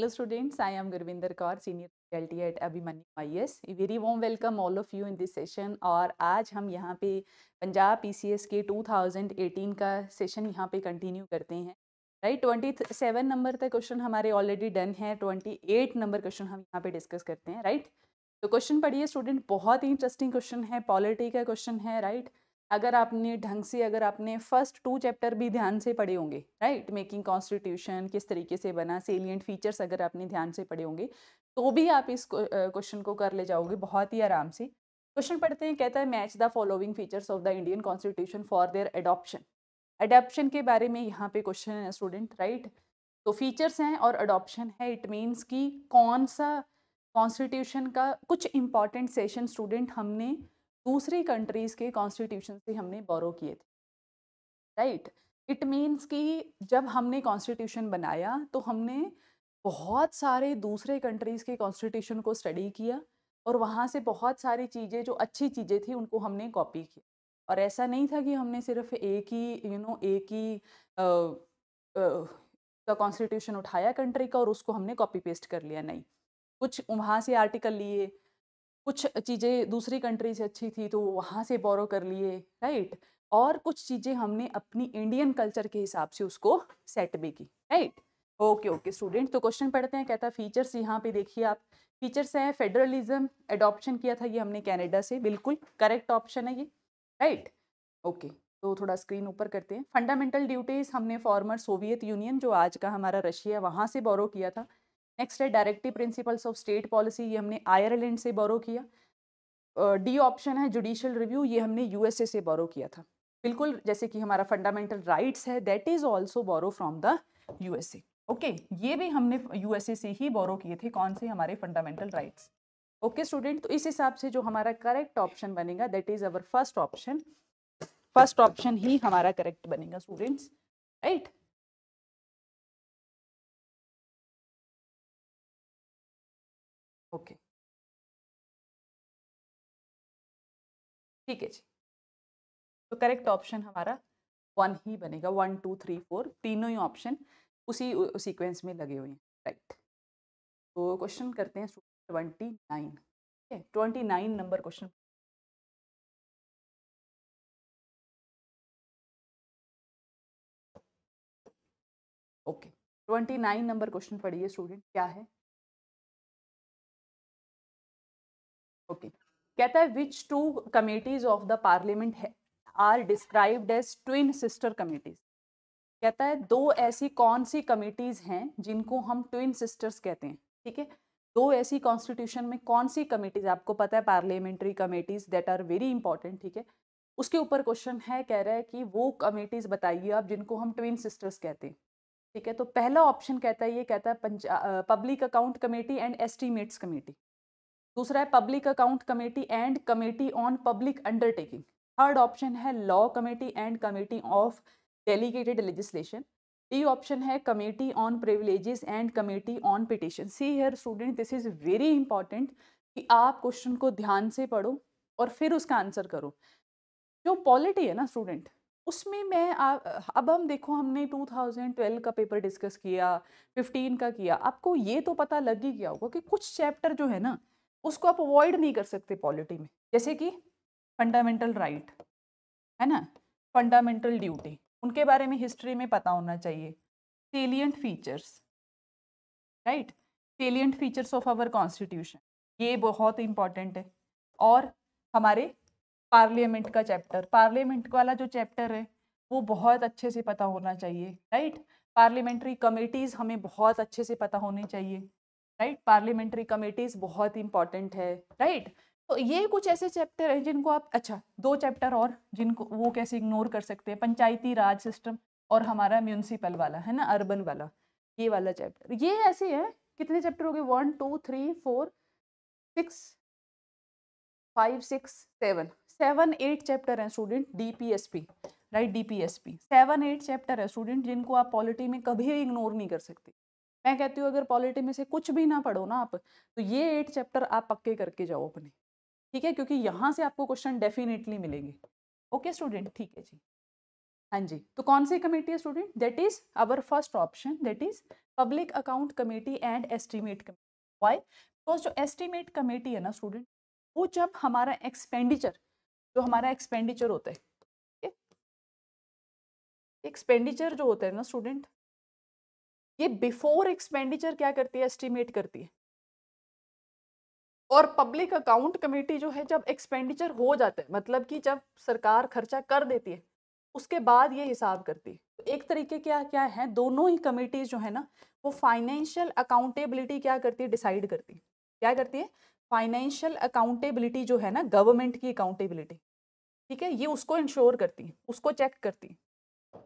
Hello students, I am Gurvinder Kaur, Senior Faculty at Abhimanyu IS. A very warm welcome all of you in this session और आज हम यहाँ पे Punjab P के two thousand eighteen का session यहाँ पे कंटिन्यू करते हैं राइट ट्वेंटी सेवन नंबर तक क्वेश्चन हमारे ऑलरेडी डन है ट्वेंटी एट नंबर क्वेश्चन हम यहाँ पे डिस्कस करते हैं राइट right? तो क्वेश्चन पढ़िए स्टूडेंट बहुत ही इंटरेस्टिंग क्वेश्चन है पॉलिटी का क्वेश्चन है राइट right? अगर आपने ढंग से अगर आपने फर्स्ट टू चैप्टर भी ध्यान से पढ़े होंगे राइट मेकिंग कॉन्स्टिट्यूशन किस तरीके से बना सेलियंट फीचर्स अगर आपने ध्यान से पढ़े होंगे तो भी आप इस क्वेश्चन को कर ले जाओगे बहुत ही आराम से क्वेश्चन पढ़ते हैं कहता है match the following features of the Indian constitution for their adoption adoption के बारे में यहाँ पे क्वेश्चन है स्टूडेंट राइट तो फीचर्स हैं और अडॉप्शन है इट मीन्स कि कौन सा कॉन्स्टिट्यूशन का कुछ इम्पॉर्टेंट सेशन स्टूडेंट हमने दूसरी कंट्रीज़ के कॉन्स्टिट्यूशन से हमने बोरो किए थे राइट इट मीन्स कि जब हमने कॉन्स्टिट्यूशन बनाया तो हमने बहुत सारे दूसरे कंट्रीज़ के कॉन्स्टिट्यूशन को स्टडी किया और वहाँ से बहुत सारी चीज़ें जो अच्छी चीज़ें थी उनको हमने कॉपी किया और ऐसा नहीं था कि हमने सिर्फ एक ही यू you नो know, एक ही का कॉन्स्टिट्यूशन उठाया कंट्री का और उसको हमने कॉपी पेस्ट कर लिया नहीं कुछ वहाँ से आर्टिकल लिए कुछ चीज़ें दूसरी कंट्री से अच्छी थी तो वहाँ से बोरो कर लिए राइट और कुछ चीज़ें हमने अपनी इंडियन कल्चर के हिसाब से उसको सेट भी की राइट ओके ओके स्टूडेंट तो क्वेश्चन पढ़ते हैं कहता फीचर्स यहाँ पे देखिए आप फीचर्स हैं फेडरलिज्म एडॉप्शन किया था ये हमने कनाडा से बिल्कुल करेक्ट ऑप्शन है ये राइट ओके तो थोड़ा स्क्रीन ऊपर करते हैं फंडामेंटल ड्यूटीज़ हमने फॉर्मर सोवियत यूनियन जो आज का हमारा रशिया वहाँ से बोरो किया था नेक्स्ट है directive principles of state policy ये हमने आयरलैंड से बोरो किया डी uh, ऑप्शन है जुडिशल रिव्यू ये हमने यूएसए से बोरो किया था बिल्कुल जैसे कि हमारा फंडामेंटल राइट्स है that is also borrow from the USA okay ये भी हमने यूएसए से ही बोरो किए थे कौन से हमारे फंडामेंटल राइट्स ओके स्टूडेंट तो इस हिसाब से जो हमारा करेक्ट ऑप्शन बनेगा that is our first option first option ही हमारा करेक्ट बनेगा स्टूडेंट्स राइट right? ओके ठीक है जी तो करेक्ट ऑप्शन हमारा वन ही बनेगा वन टू थ्री फोर तीनों ही ऑप्शन उसी सीक्वेंस में लगे हुए हैं राइट तो क्वेश्चन करते हैं ट्वेंटी नाइन ठीक है twenty nine number question okay twenty nine number question पढ़िए स्टूडेंट क्या है कहता है which two committees of the parliament है are described as twin sister committees कहता है दो ऐसी कौन सी कमेटीज़ हैं जिनको हम ट्विन सिस्टर्स कहते हैं ठीक है दो ऐसी कॉन्स्टिट्यूशन में कौन सी कमेटीज़ आपको पता है parliamentary committees that are very important ठीक है उसके ऊपर क्वेश्चन है कह रहा है कि वो कमेटीज़ बताइए आप जिनको हम ट्विन सिस्टर्स कहते हैं ठीक है तो पहला ऑप्शन कहता है ये कहता है public account committee and estimates committee दूसरा है public account committee and committee on public undertaking third option है law committee and committee of delegated legislation D option है committee on privileges and committee on petition C here student this is very important कि आप question को ध्यान से पढ़ो और फिर उसका आंसर करो जो पॉलिटी है ना स्टूडेंट उसमें मैं आ, अब हम देखो हमने 2012 का पेपर डिस्कस किया 15 का किया आपको ये तो पता लग ही गया होगा कि कुछ चैप्टर जो है ना उसको आप अवॉइड नहीं कर सकते पॉलिटी में जैसे कि फंडामेंटल राइट right, है ना फंडामेंटल ड्यूटी उनके बारे में हिस्ट्री में पता होना चाहिए salient features right salient features of our constitution ये बहुत इंपॉर्टेंट है और हमारे पार्लियामेंट का चैप्टर पार्लियामेंट वाला जो चैप्टर है वो बहुत अच्छे से पता होना चाहिए राइट पार्लियामेंट्री कमेटीज़ हमें बहुत अच्छे से पता होने चाहिए राइट पार्लियामेंट्री कमेटीज बहुत इंपॉर्टेंट है राइट तो ये कुछ ऐसे चैप्टर हैं जिनको आप अच्छा दो चैप्टर और जिनको वो कैसे इग्नोर कर सकते हैं पंचायती राज सिस्टम और हमारा म्यूनसिपल वाला है ना अर्बन वाला ये वाला चैप्टर ये ऐसे है कितने चैप्टर हो गए one two three four six five six seven seven eight chapter हैं student DPSP right DPSP seven eight chapter है स्टूडेंट जिनको आप पॉलिटी में कभी इग्नोर नहीं कर सकते मैं कहती हूँ अगर पॉलिटी में से कुछ भी ना पढ़ो ना आप तो ये एट चैप्टर आप पक्के करके जाओ अपने ठीक है क्योंकि यहाँ से आपको क्वेश्चन डेफिनेटली मिलेंगे ओके स्टूडेंट ठीक है जी हाँ जी तो कौन सी कमेटी है student that is our first option that is public account committee and estimate committee why because जो एस्टिमेट कमेटी है ना स्टूडेंट वो जब हमारा एक्सपेंडिचर जो हमारा एक्सपेंडिचर होता है एक्सपेंडिचर जो होता है ना स्टूडेंट ये बिफोर एक्सपेंडिचर क्या करती है एस्टिमेट करती है और पब्लिक अकाउंट कमेटी जो है जब एक्सपेंडिचर हो जाता है मतलब कि जब सरकार खर्चा कर देती है उसके बाद ये हिसाब करती है तो एक तरीके क्या क्या है दोनों ही कमेटीज जो है ना वो फाइनेंशियल अकाउंटेबिलिटी क्या करती है डिसाइड करती है क्या करती है फाइनेंशियल अकाउंटेबिलिटी जो है ना गवर्नमेंट की अकाउंटेबिलिटी ठीक है ये उसको इंश्योर करती है उसको चेक करती है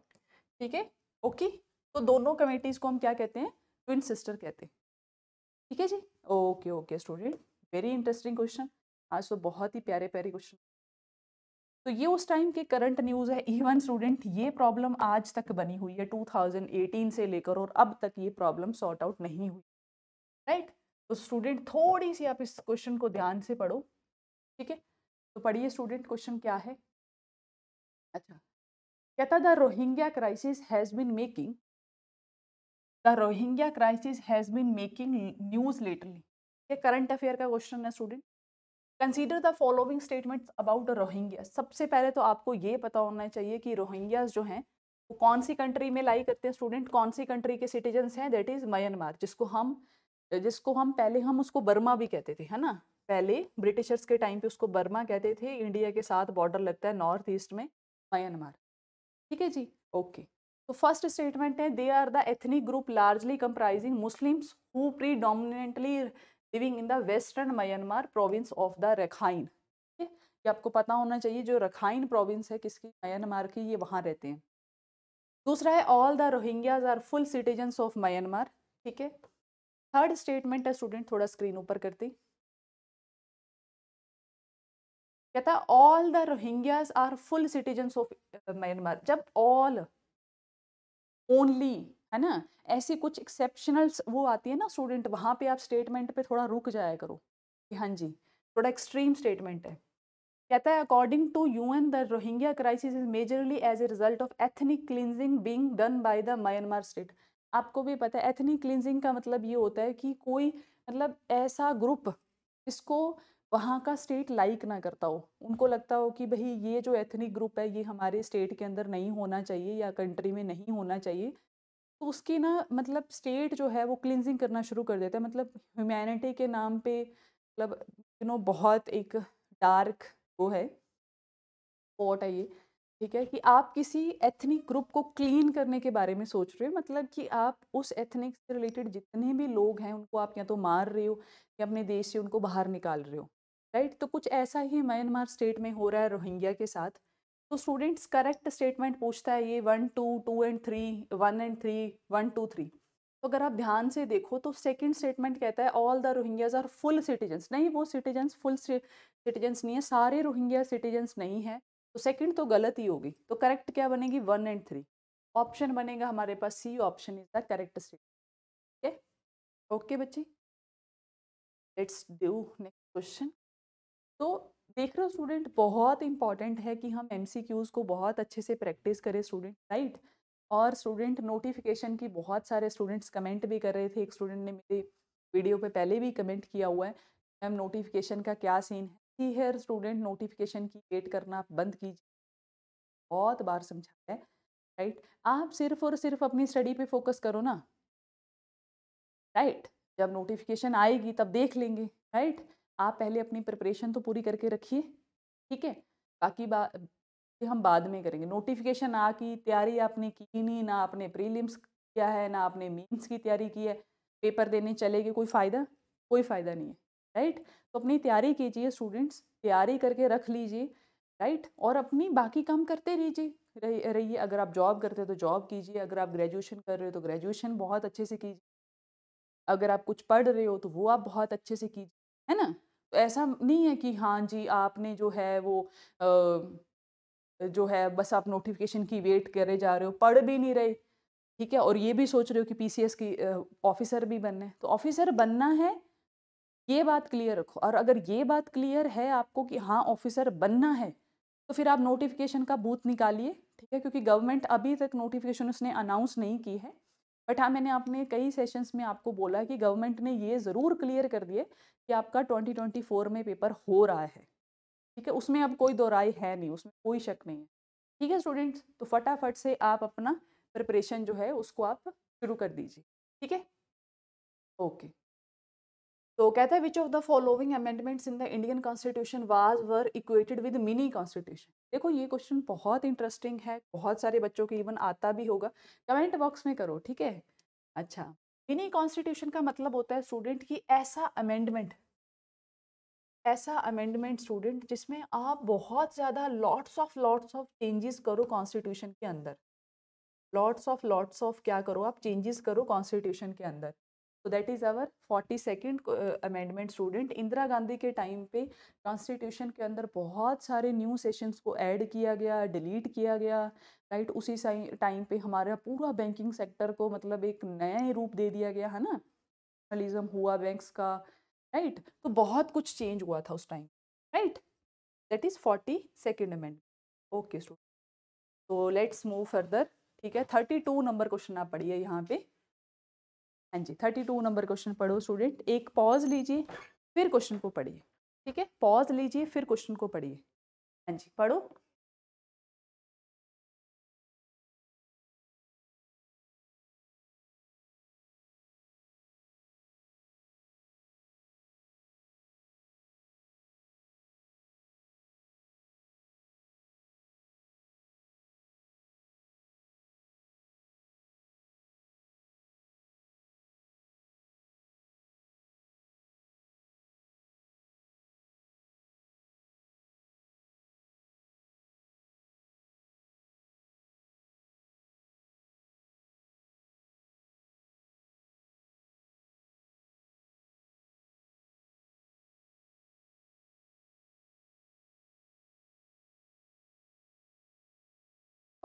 ठीक है ओके तो दोनों कमेटीज़ को हम क्या कहते हैं ट्विन सिस्टर कहते हैं ठीक है जी okay okay student very interesting question आज तो बहुत ही प्यारे प्यारे क्वेश्चन तो ये उस टाइम के करंट न्यूज़ है इवन स्टूडेंट ये प्रॉब्लम आज तक बनी हुई है 2018 से लेकर और अब तक ये प्रॉब्लम सॉर्ट आउट नहीं हुई राइट right? तो स्टूडेंट थोड़ी सी आप इस क्वेश्चन को ध्यान से पढ़ो ठीक है तो पढ़िए स्टूडेंट क्वेश्चन क्या है अच्छा कहता the Rohingya crisis has been making the Rohingya crisis has been making news lately ये करंट अफेयर का क्वेश्चन है student consider the following statements about Rohingya सबसे पहले तो आपको ये पता होना चाहिए कि रोहिंग्याज जो हैं वो कौन सी कंट्री में लाई करते हैं स्टूडेंट कौन सी कंट्री के सिटीजन्स हैं दैट इज़ म्यांमार जिसको हम जिसको हम पहले हम उसको बर्मा भी कहते थे है ना पहले ब्रिटिशर्स के टाइम पे उसको बर्मा कहते थे इंडिया के साथ बॉर्डर लगता है नॉर्थ ईस्ट में म्यांमार ठीक है जी ओके तो फर्स्ट स्टेटमेंट है they are the ethnic group largely comprising Muslims who predominantly living in the western Myanmar province of the Rakhine ये आपको पता होना चाहिए जो रखाइन प्रोविंस है किसकी म्यांमार की ये वहाँ रहते हैं दूसरा है all the Rohingyas are full citizen of Myanmar ठीक है थर्ड स्टेटमेंट है स्टूडेंट थोड़ा स्क्रीन ऊपर करती कहता all the Rohingyas are full citizen of Myanmar जब ऑल ओनली है ना ऐसी कुछ एक्सेप्शनल वो आती है ना स्टूडेंट वहाँ पे आप स्टेटमेंट पे थोड़ा रुक जाया करो कि हाँ जी थोड़ा एक्सट्रीम स्टेटमेंट है कहता है according to U N the Rohingya crisis is majorly as a result of ethnic cleansing being done by the Myanmar state आपको भी पता है एथनिक क्लिनजिंग का मतलब ये होता है कि कोई मतलब ऐसा ग्रुप जिसको वहाँ का स्टेट लाइक ना करता हो उनको लगता हो कि भाई ये जो एथनिक ग्रुप है ये हमारे स्टेट के अंदर नहीं होना चाहिए या कंट्री में नहीं होना चाहिए तो उसकी ना मतलब स्टेट जो है वो क्लिनजिंग करना शुरू कर देता है मतलब ह्यूमैनिटी के नाम पे मतलब यू नो बहुत एक डार्क वो है पॉट है ये ठीक है कि आप किसी एथनिक ग्रुप को क्लीन करने के बारे में सोच रहे हो मतलब कि आप उस एथनिक से रिलेटेड जितने भी लोग हैं उनको आप या तो मार रहे हो या अपने देश से उनको बाहर निकाल रहे हो राइट तो कुछ ऐसा ही म्यांमार स्टेट में हो रहा है रोहिंग्या के साथ तो स्टूडेंट्स करेक्ट स्टेटमेंट पूछता है ये one two two and three one and three one two three तो अगर आप ध्यान से देखो तो सेकंड स्टेटमेंट कहता है all the Rohingyas are full citizens नहीं वो सिटीजन्स फुल सिटीजन्स नहीं है सारे रोहिंग्या सिटीजन्स नहीं है तो सेकंड तो गलत ही होगी तो करेक्ट क्या बनेगी वन एंड थ्री ऑप्शन बनेगा हमारे पास C option is the correct statement ठीक है ओके बच्चे लेट्स डू नेक्स्ट क्वेश्चन तो देख रहे हो स्टूडेंट बहुत इंपॉर्टेंट है कि हम एम को बहुत अच्छे से प्रैक्टिस करें स्टूडेंट राइट और स्टूडेंट नोटिफिकेशन की बहुत सारे स्टूडेंट्स कमेंट भी कर रहे थे एक स्टूडेंट ने मेरे वीडियो पे पहले भी कमेंट किया हुआ है मैम नोटिफिकेशन का क्या सीन है ही है स्टूडेंट नोटिफिकेशन की वेट करना बंद कीजिए बहुत बार समझा है राइट आप सिर्फ और सिर्फ अपनी स्टडी पे फोकस करो ना राइट जब नोटिफिकेशन आएगी तब देख लेंगे राइट आप पहले अपनी प्रिपरेशन तो पूरी करके रखिए ठीक है बाकी बा हम बाद में करेंगे नोटिफिकेशन आ की तैयारी आपने की नहीं ना आपने प्रीलिम्स किया है ना आपने मीन्स की तैयारी की है पेपर देने चले गए कोई फ़ायदा कोई फ़ायदा नहीं है राइट तो अपनी तैयारी कीजिए स्टूडेंट्स तैयारी करके रख लीजिए राइट और अपनी बाकी काम करते रहिए रहिए अगर आप जॉब करते हो तो जॉब कीजिए अगर आप ग्रेजुएशन कर रहे हो तो ग्रेजुएशन बहुत अच्छे से कीजिए अगर आप कुछ पढ़ रहे हो तो वो आप बहुत अच्छे से कीजिए है ना तो ऐसा नहीं है कि हाँ जी आपने जो है वो आ, जो है बस आप नोटिफिकेशन की वेट करे जा रहे हो पढ़ भी नहीं रहे ठीक है और ये भी सोच रहे हो कि पीसीएस की ऑफिसर भी बनना है तो ऑफिसर बनना है ये बात क्लियर रखो और अगर ये बात क्लियर है आपको कि हाँ ऑफिसर बनना है तो फिर आप नोटिफिकेशन का बूथ निकालिए ठीक है क्योंकि गवर्नमेंट अभी तक नोटिफिकेशन उसने अनाउंस नहीं की है बट हाँ मैंने आपने कई सेशंस में आपको बोला कि गवर्नमेंट ने ये ज़रूर क्लियर कर दिए कि आपका 2024 में पेपर हो रहा है ठीक है उसमें अब कोई दो राय है नहीं उसमें कोई शक नहीं है ठीक है स्टूडेंट्स तो फटाफट से आप अपना प्रिपरेशन जो है उसको आप शुरू कर दीजिए ठीक है ओके तो कहते हैं which of the following amendments in the Indian constitution was were equated with mini constitution देखो ये क्वेश्चन बहुत इंटरेस्टिंग है बहुत सारे बच्चों को इवन आता भी होगा कमेंट बॉक्स में करो ठीक है अच्छा मिनी कॉन्स्टिट्यूशन का मतलब होता है स्टूडेंट की ऐसा अमेंडमेंट ऐसा अमेंडमेंट स्टूडेंट जिसमें आप बहुत ज़्यादा lots of lots of changes करो कॉन्स्टिट्यूशन के अंदर लॉट्स ऑफ लॉट्स ऑफ क्या करो आप चेंजेस करो कॉन्स्टिट्यूशन के अंदर तो that is our forty second amendment student Indira Gandhi के टाइम पे कॉन्स्टिट्यूशन के अंदर बहुत सारे न्यू सेशंस को ऐड किया गया डिलीट किया गया राइट right? उसी टाइम पे हमारा पूरा बैंकिंग सेक्टर को मतलब एक नया रूप दे दिया गया है ना मलिज्म हुआ बैंक्स का राइट right? तो बहुत कुछ चेंज हुआ था उस time right that is forty second amendment okay student तो लेट्स मूव फर्दर ठीक है थर्टी टू नंबर क्वेश्चन आप पढ़िए यहाँ पे हाँ जी थर्टी टू नंबर क्वेश्चन पढ़ो स्टूडेंट एक पॉज लीजिए फिर क्वेश्चन को पढ़िए ठीक है पॉज लीजिए फिर क्वेश्चन को पढ़िए हाँ जी पढ़ो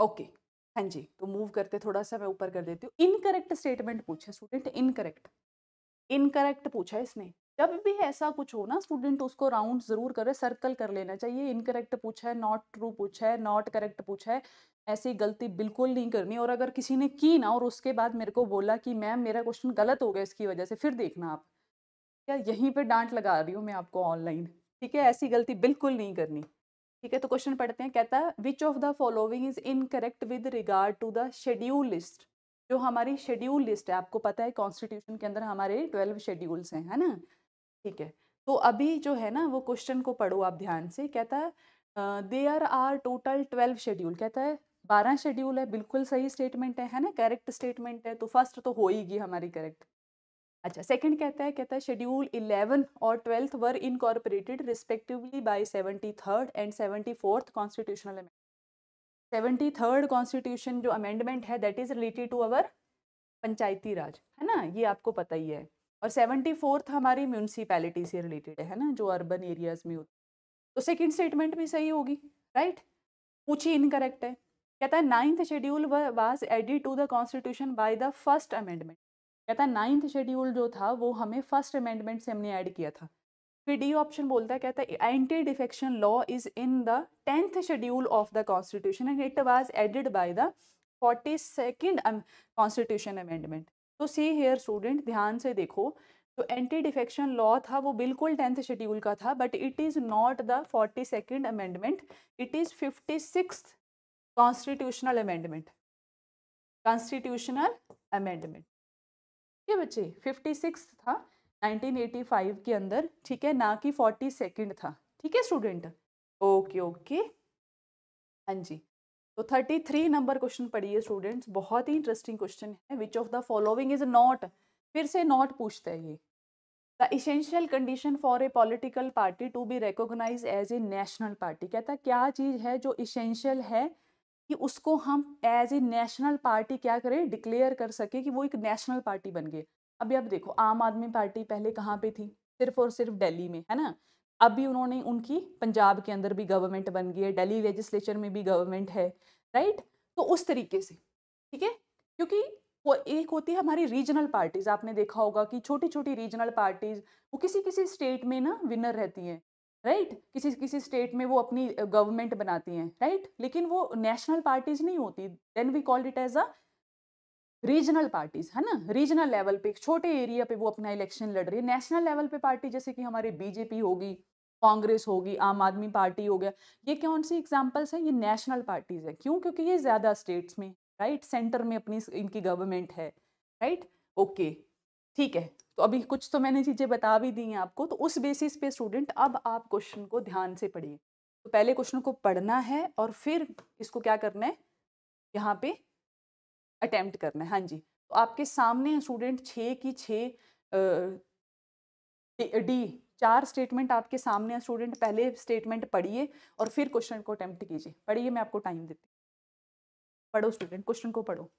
ओके हाँ जी तो मूव करते थोड़ा सा मैं ऊपर कर देती हूँ इनकरेक्ट स्टेटमेंट पूछे स्टूडेंट इनकरेक्ट इनकरेक्ट पूछा है इसने जब भी ऐसा कुछ हो ना स्टूडेंट उसको राउंड जरूर करे सर्कल कर लेना चाहिए इनकरेक्ट पूछा है नॉट ट्रू पूछा है नॉट करेक्ट पूछा है ऐसी गलती बिल्कुल नहीं करनी और अगर किसी ने की ना और उसके बाद मेरे को बोला कि मैम मेरा क्वेश्चन गलत हो गया इसकी वजह से फिर देखना आप क्या यहीं पर डांट लगा रही हूँ मैं आपको ऑनलाइन ठीक है ऐसी गलती बिल्कुल नहीं करनी ठीक है तो क्वेश्चन पढ़ते हैं कहता है which of the following is incorrect with regard to the schedule list जो हमारी शेड्यूल लिस्ट है आपको पता है कॉन्स्टिट्यूशन के अंदर हमारे ट्वेल्व शेड्यूल्स हैं है ना ठीक है तो अभी जो है ना वो क्वेश्चन को पढ़ो आप ध्यान से कहता है there are total twelve schedule कहता है बारह शेड्यूल है बिल्कुल सही स्टेटमेंट है है ना करेक्ट स्टेटमेंट है तो फर्स्ट तो होएगी हमारी करेक्ट अच्छा सेकंड कहता है कहता है शेड्यूल इलेवन और twelfth were incorporated respectively by seventy third and seventy fourth constitutional seventy third constitution जो अमेंडमेंट है that is related to our Panchayati Raj है ना ये आपको पता ही है और सेवेंटी फोर्थ हमारी म्यूनसिपैलिटी से रिलेटेड है ना जो अर्बन एरियाज में होती तो सेकेंड स्टेटमेंट भी सही होगी राइट पूछी इनकरेक्ट है कहता है ninth schedule was added to the constitution by the first amendment कहता है नाइन्थ शेड्यूल जो था वो हमें फर्स्ट अमेंडमेंट से हमने ऐड किया था फिर डी ऑप्शन बोलता है कहता है anti defection law is in the tenth schedule of the constitution and it was added by the forty second constitution amendment तो सी हेयर स्टूडेंट ध्यान से देखो जो तो एंटी डिफेक्शन लॉ था वो बिल्कुल टेंथ शेड्यूल का था but it is not the forty second amendment it is fifty six constitutional amendment constitutional amendment है बच्चे सिक्स था 1985 के अंदर ठीक है ना कि फोर्टी सेकेंड था ठीक है स्टूडेंट ओके ओके हाँ जी तो 33 नंबर क्वेश्चन पढ़िए स्टूडेंट्स बहुत ही इंटरेस्टिंग क्वेश्चन है which of the following is not फिर से नॉट पूछता है ये the essential condition for a political party to be recognise as a national party कहता क्या चीज़ है जो इसेंशियल है कि उसको हम एज ए नेशनल पार्टी क्या करें डिक्लेयर कर सके कि वो एक नेशनल पार्टी बन गई अभी आप देखो आम आदमी पार्टी पहले कहाँ पे थी सिर्फ और सिर्फ दिल्ली में है ना अभी उन्होंने उनकी पंजाब के अंदर भी गवर्नमेंट बन गई है दिल्ली लेजिस्लेचर में भी गवर्नमेंट है राइट तो उस तरीके से ठीक है क्योंकि वो एक होती है हमारी रीजनल पार्टीज़ आपने देखा होगा कि छोटी छोटी रीजनल पार्टीज़ वो किसी किसी स्टेट में ना विनर रहती हैं राइट right? किसी किसी स्टेट में वो अपनी गवर्नमेंट बनाती हैं राइट right? लेकिन वो नेशनल पार्टीज नहीं होती then we call it as a regional parties है ना रीजनल लेवल पे छोटे एरिया पे वो अपना इलेक्शन लड़ रही है नेशनल लेवल पे पार्टी जैसे कि हमारे बीजेपी होगी कांग्रेस होगी आम आदमी पार्टी हो गया ये कौन सी एग्जाम्पल्स हैं ये नेशनल पार्टीज हैं क्यों क्योंकि ये ज़्यादा स्टेट्स में राइट right? सेंटर में अपनी इनकी गवर्नमेंट है राइट ओके ठीक है तो अभी कुछ तो मैंने चीज़ें बता भी दी हैं आपको तो उस बेसिस पे स्टूडेंट अब आप क्वेश्चन को ध्यान से पढ़िए तो पहले क्वेश्चन को पढ़ना है और फिर इसको क्या करना है यहाँ पे अटैम्प्ट करना है हाँ जी तो आपके सामने स्टूडेंट छः की छ डी चार स्टेटमेंट आपके सामने स्टूडेंट पहले स्टेटमेंट पढ़िए और फिर क्वेश्चन को अटैम्प्ट कीजिए पढ़िए मैं आपको टाइम देती हूँ पढ़ो स्टूडेंट क्वेश्चन को पढ़ो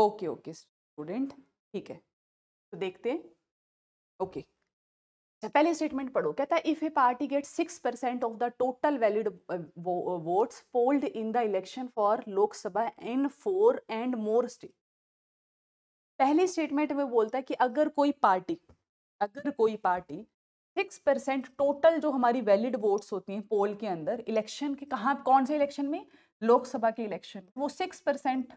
ओके ओके स्टूडेंट ठीक है तो देखते हैं ओके okay. अच्छा, पहले स्टेटमेंट पढ़ो कहता है if a party get six percent of the total valid votes polled in the election for Lok Sabha in four and more state पहली स्टेटमेंट में बोलता है कि अगर कोई पार्टी अगर कोई पार्टी सिक्स परसेंट टोटल जो हमारी वैलिड वोट्स होती हैं पोल के अंदर इलेक्शन के कहाँ कौन से इलेक्शन में लोकसभा के इलेक्शन वो सिक्स परसेंट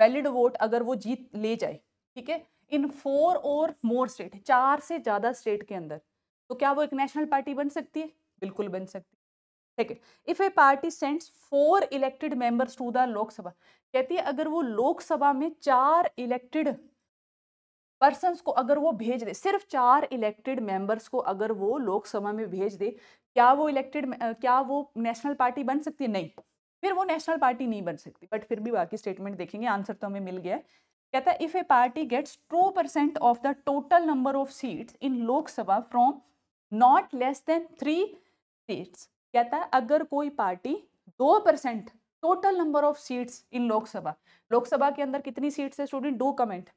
वैलिड वोट अगर वो जीत ले जाए ठीक है इन फोर और मोर स्टेट चार से ज़्यादा स्टेट के अंदर तो क्या वो एक नेशनल पार्टी बन सकती है बिल्कुल बन सकती है है if a party sends four elected members to the Lok Sabha कहती है अगर वो लोकसभा में चार इलेक्टेड पर्सन को अगर वो भेज दे सिर्फ चार इलेक्टेड मेंबर्स को अगर वो लोकसभा में भेज दे क्या वो इलेक्टेड क्या वो नेशनल पार्टी बन सकती है नहीं फिर वो नेशनल पार्टी नहीं बन सकती बट फिर भी बाकी स्टेटमेंट देखेंगे आंसर तो हमें मिल गया कहता है if a party gets two percent of the total number of seats in Lok Sabha from not less than three seats कहता है अगर कोई पार्टी दो percent total number of seats in Lok Sabha Lok Sabha के अंदर कितनी सीट्स है student do comment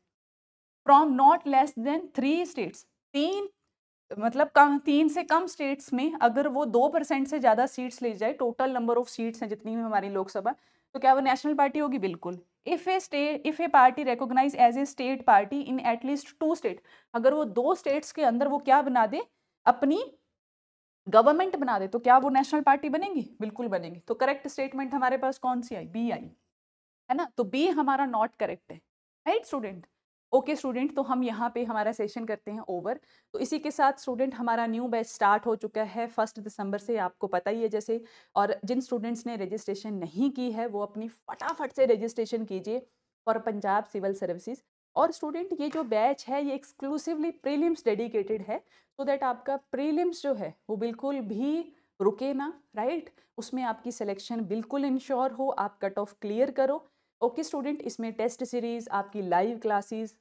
from not less than three states तीन मतलब कम तीन से कम स्टेट्स में अगर वो दो परसेंट से ज़्यादा सीट्स ले जाए टोटल नंबर ऑफ सीट्स हैं जितनी भी हमारी लोकसभा तो क्या वो नेशनल पार्टी होगी बिल्कुल if a state if a party recognise as a state party in at least two state अगर वो दो स्टेट्स के अंदर वो क्या बना दे अपनी गवर्नमेंट बना दे तो क्या वो नेशनल पार्टी बनेगी बिल्कुल बनेगी तो करेक्ट स्टेटमेंट हमारे पास कौन सी आई बी आई है ना तो बी हमारा नॉट करेक्ट है राइट स्टूडेंट ओके स्टूडेंट तो हम यहाँ पे हमारा सेशन करते हैं ओवर तो इसी के साथ स्टूडेंट हमारा न्यू बैच स्टार्ट हो चुका है फर्स्ट दिसंबर से आपको पता ही है जैसे और जिन स्टूडेंट्स ने रजिस्ट्रेशन नहीं की है वो अपनी फटाफट से रजिस्ट्रेशन कीजिए फॉर पंजाब सिविल सर्विसेज और स्टूडेंट ये जो बैच है ये एक्सक्लूसिवली प्रीलिम्स डेडिकेटेड है सो दैट आपका प्रीलिम्स जो है वो बिल्कुल भी रुके ना राइट उसमें आपकी सिलेक्शन बिल्कुल इंश्योर हो आप कट ऑफ क्लियर करो ओके स्टूडेंट इसमें टेस्ट सीरीज़ आपकी लाइव क्लासेस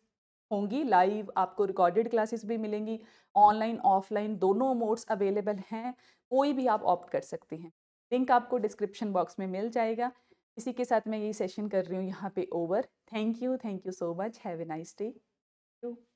होंगी लाइव आपको रिकॉर्डेड क्लासेस भी मिलेंगी ऑनलाइन ऑफलाइन दोनों मोड्स अवेलेबल हैं कोई भी आप ऑप्ट कर सकते हैं लिंक आपको डिस्क्रिप्शन बॉक्स में मिल जाएगा इसी के साथ मैं ये सेशन कर रही हूँ यहाँ पे over thank you thank you so much have a nice day